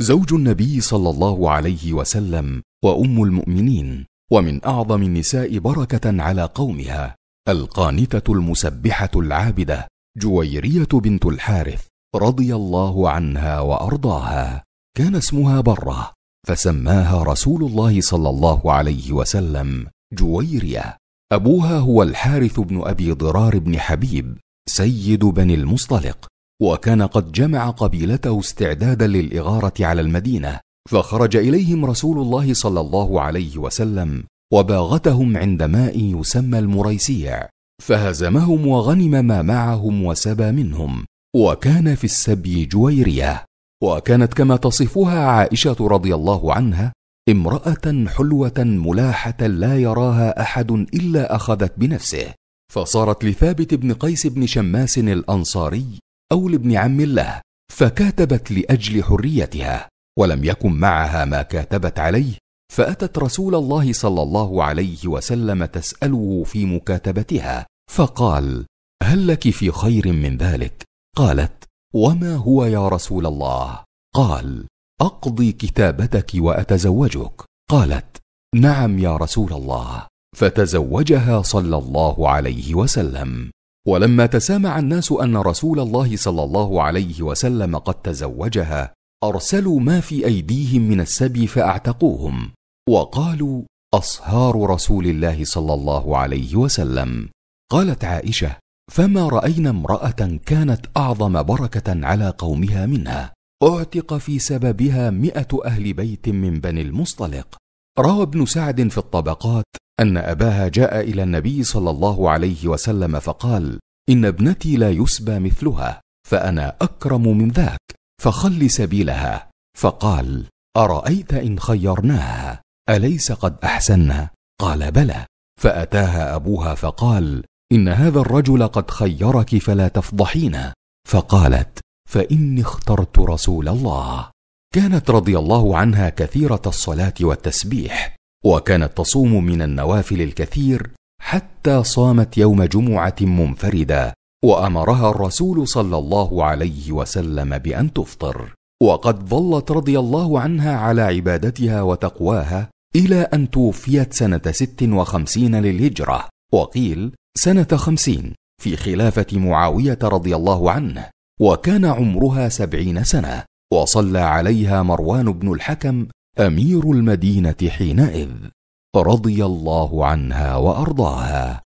زوج النبي صلى الله عليه وسلم وام المؤمنين ومن اعظم النساء بركه على قومها القانته المسبحه العابده جويريه بنت الحارث رضي الله عنها وارضاها كان اسمها بره فسماها رسول الله صلى الله عليه وسلم جويريه ابوها هو الحارث بن ابي ضرار بن حبيب سيد بني المصطلق وكان قد جمع قبيلته استعدادا للاغاره على المدينه فخرج اليهم رسول الله صلى الله عليه وسلم وباغتهم عند ماء يسمى المريسيع فهزمهم وغنم ما معهم وسبى منهم وكان في السبي جويريه وكانت كما تصفها عائشه رضي الله عنها امراه حلوه ملاحه لا يراها احد الا اخذت بنفسه فصارت لثابت بن قيس بن شماس الانصاري او لابن عم له فكاتبت لاجل حريتها ولم يكن معها ما كاتبت عليه فاتت رسول الله صلى الله عليه وسلم تساله في مكاتبتها فقال هل لك في خير من ذلك قالت وما هو يا رسول الله قال اقضي كتابتك واتزوجك قالت نعم يا رسول الله فتزوجها صلى الله عليه وسلم ولما تسامع الناس ان رسول الله صلى الله عليه وسلم قد تزوجها ارسلوا ما في ايديهم من السبي فاعتقوهم وقالوا اصهار رسول الله صلى الله عليه وسلم قالت عائشه فما راينا امراه كانت اعظم بركه على قومها منها اعتق في سببها مئه اهل بيت من بني المصطلق روى ابن سعد في الطبقات ان اباها جاء الى النبي صلى الله عليه وسلم فقال ان ابنتي لا يسبى مثلها فانا اكرم من ذاك فخل سبيلها فقال ارايت ان خيرناها اليس قد احسنا قال بلى فاتاها ابوها فقال ان هذا الرجل قد خيرك فلا تفضحينا فقالت فاني اخترت رسول الله كانت رضي الله عنها كثيره الصلاه والتسبيح وكانت تصوم من النوافل الكثير حتى صامت يوم جمعه منفرده وامرها الرسول صلى الله عليه وسلم بان تفطر وقد ظلت رضي الله عنها على عبادتها وتقواها الى ان توفيت سنه ست وخمسين للهجره وقيل سنه خمسين في خلافه معاويه رضي الله عنه وكان عمرها سبعين سنه وصلى عليها مروان بن الحكم امير المدينه حينئذ رضي الله عنها وارضاها